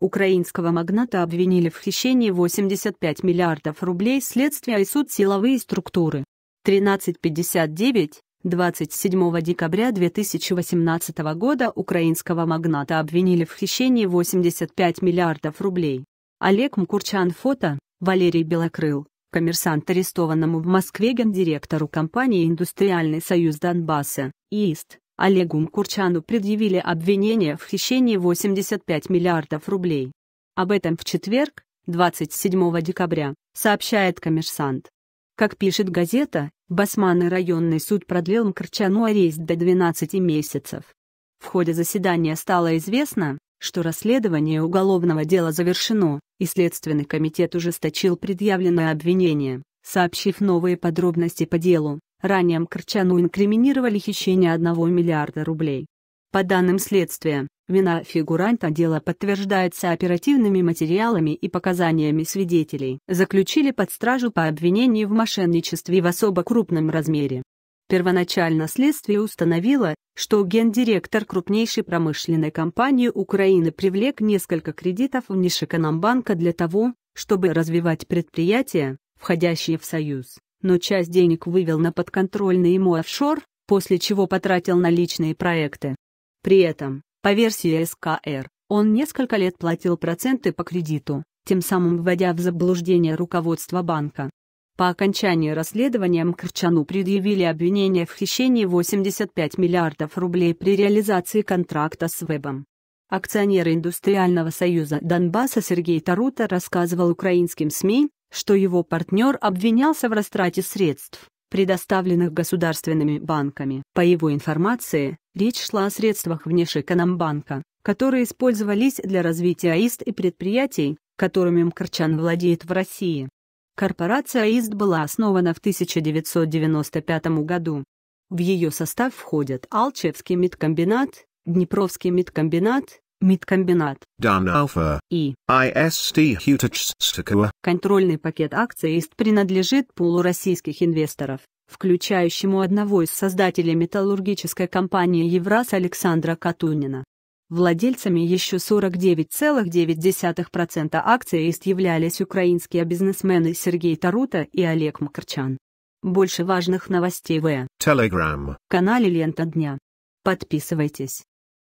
Украинского магната обвинили в хищении 85 миллиардов рублей следствия и суд силовые структуры. 1359 27 декабря 2018 года украинского магната обвинили в хищении 85 миллиардов рублей. Олег Мкурчан фото, Валерий Белокрыл, коммерсант арестованному в Москве гендиректору компании «Индустриальный союз Донбасса» ИИСТ. Олегу Мкурчану предъявили обвинение в хищении 85 миллиардов рублей. Об этом в четверг, 27 декабря, сообщает коммерсант. Как пишет газета, Басманный районный суд продлил Мкурчану арест до 12 месяцев. В ходе заседания стало известно, что расследование уголовного дела завершено, и Следственный комитет ужесточил предъявленное обвинение, сообщив новые подробности по делу. Ранее Мкрчану инкриминировали хищение 1 миллиарда рублей. По данным следствия, вина фигуранта дела подтверждается оперативными материалами и показаниями свидетелей. Заключили под стражу по обвинению в мошенничестве в особо крупном размере. Первоначально следствие установило, что гендиректор крупнейшей промышленной компании Украины привлек несколько кредитов в Нишекономбанка для того, чтобы развивать предприятия, входящие в Союз но часть денег вывел на подконтрольный ему офшор, после чего потратил на личные проекты. При этом, по версии СКР, он несколько лет платил проценты по кредиту, тем самым вводя в заблуждение руководство банка. По окончании расследования Мкрчану предъявили обвинение в хищении 85 миллиардов рублей при реализации контракта с Вебом. Акционер Индустриального союза Донбасса Сергей Тарута рассказывал украинским СМИ, что его партнер обвинялся в растрате средств, предоставленных государственными банками. По его информации, речь шла о средствах внешэкономбанка, которые использовались для развития АИСТ и предприятий, которыми Мкрчан владеет в России. Корпорация АИСТ была основана в 1995 году. В ее состав входят Алчевский медкомбинат, Днепровский медкомбинат, Медкомбинат. Даналфа. И. ИСТ Хьютачстакова. Контрольный пакет акций ИСТ принадлежит пулу российских инвесторов, включающему одного из создателей металлургической компании «Евраз» Александра Катунина. Владельцами еще 49,9% акций ИСТ являлись украинские бизнесмены Сергей Тарута и Олег Макарчан. Больше важных новостей в Telegram. канале «Лента дня». Подписывайтесь.